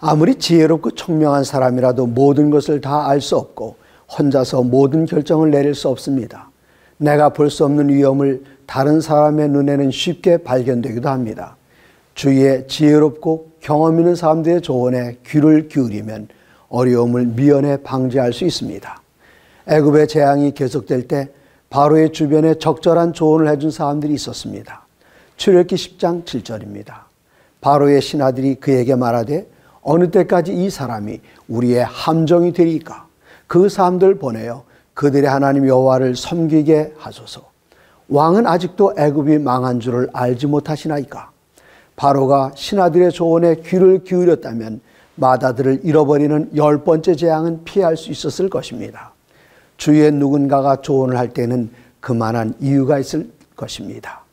아무리 지혜롭고 청명한 사람이라도 모든 것을 다 알 수 없고 혼자서 모든 결정을 내릴 수 없습니다. 내가 볼 수 없는 위험을 다른 사람의 눈에는 쉽게 발견되기도 합니다. 주위에 지혜롭고 경험 있는 사람들의 조언에 귀를 기울이면 어려움을 미연에 방지할 수 있습니다. 애굽의 재앙이 계속될 때 바로의 주변에 적절한 조언을 해준 사람들이 있었습니다. 출애굽기 10장 7절입니다. 바로의 신하들이 그에게 말하되 어느 때까지 이 사람이 우리의 함정이 되리까? 그 사람들 보내어 그들의 하나님 여호와를 섬기게 하소서. 왕은 아직도 애굽이 망한 줄을 알지 못하시나이까? 바로가 신하들의 조언에 귀를 기울였다면 마다들을 잃어버리는 열 번째 재앙은 피할 수 있었을 것입니다. 주위에 누군가가 조언을 할 때는 그만한 이유가 있을 것입니다.